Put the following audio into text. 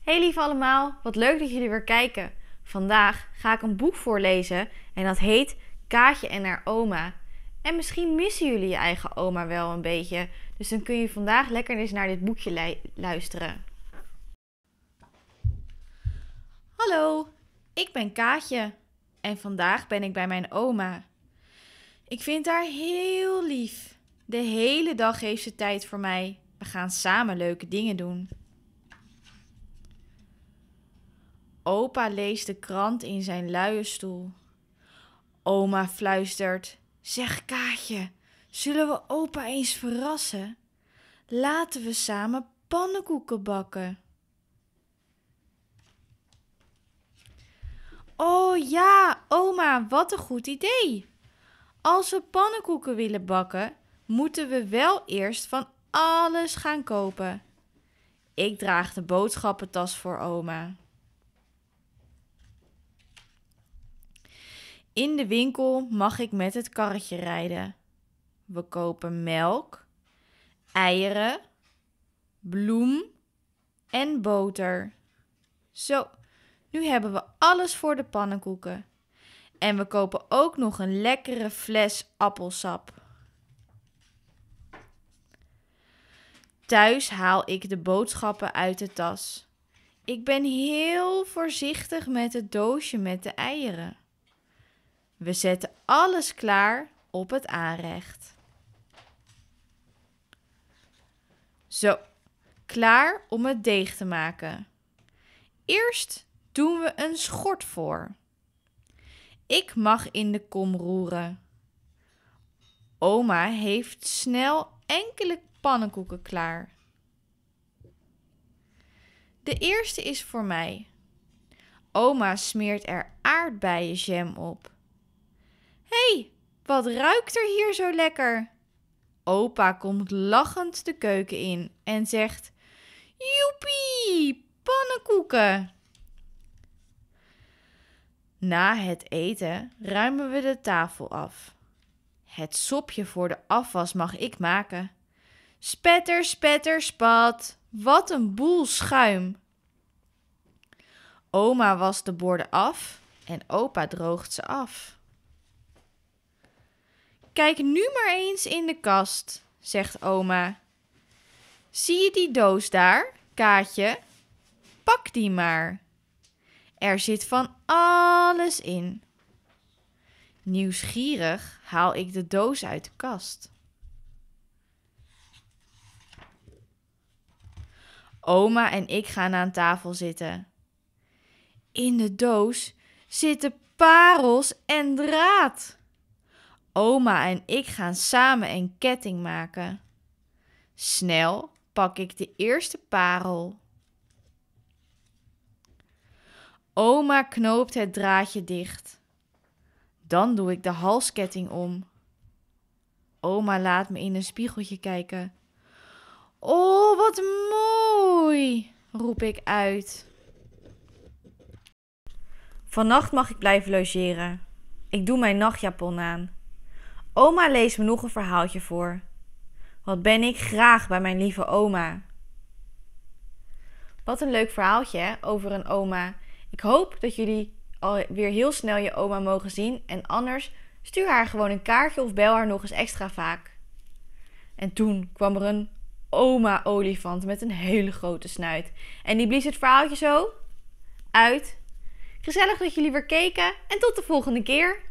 Hey lieve allemaal, wat leuk dat jullie weer kijken. Vandaag ga ik een boek voorlezen en dat heet Kaatje en haar oma. En misschien missen jullie je eigen oma wel een beetje, dus dan kun je vandaag lekker eens naar dit boekje luisteren. Hallo, ik ben Kaatje en vandaag ben ik bij mijn oma. Ik vind haar heel lief. De hele dag heeft ze tijd voor mij. We gaan samen leuke dingen doen. Opa leest de krant in zijn luie stoel. Oma fluistert: Zeg Kaatje, zullen we opa eens verrassen? Laten we samen pannenkoeken bakken. Oh ja, oma, wat een goed idee. Als we pannenkoeken willen bakken, moeten we wel eerst van alles gaan kopen. Ik draag de boodschappentas voor oma. In de winkel mag ik met het karretje rijden. We kopen melk, eieren, bloem en boter. Zo, nu hebben we alles voor de pannenkoeken. En we kopen ook nog een lekkere fles appelsap. Thuis haal ik de boodschappen uit de tas. Ik ben heel voorzichtig met het doosje met de eieren. We zetten alles klaar op het aanrecht. Zo, klaar om het deeg te maken. Eerst doen we een schort voor. Ik mag in de kom roeren. Oma heeft snel enkele pannenkoeken klaar. De eerste is voor mij. Oma smeert er aardbeienjam op hey, wat ruikt er hier zo lekker? Opa komt lachend de keuken in en zegt: Joepie, pannenkoeken! Na het eten ruimen we de tafel af. Het sopje voor de afwas mag ik maken. Spetter, spetter, spat. Wat een boel schuim. Oma was de borden af en opa droogt ze af. Kijk nu maar eens in de kast, zegt oma. Zie je die doos daar, Kaatje? Pak die maar. Er zit van alles in. Nieuwsgierig haal ik de doos uit de kast. Oma en ik gaan aan tafel zitten. In de doos zitten parels en draad. Oma en ik gaan samen een ketting maken. Snel pak ik de eerste parel. Oma knoopt het draadje dicht. Dan doe ik de halsketting om. Oma laat me in een spiegeltje kijken. Oh, wat mooi! roep ik uit. Vannacht mag ik blijven logeren. Ik doe mijn nachtjapon aan. Oma leest me nog een verhaaltje voor. Wat ben ik graag bij mijn lieve oma. Wat een leuk verhaaltje hè, over een oma. Ik hoop dat jullie alweer heel snel je oma mogen zien. En anders stuur haar gewoon een kaartje of bel haar nog eens extra vaak. En toen kwam er een oma-olifant met een hele grote snuit. En die blies het verhaaltje zo uit. Gezellig dat jullie weer keken en tot de volgende keer.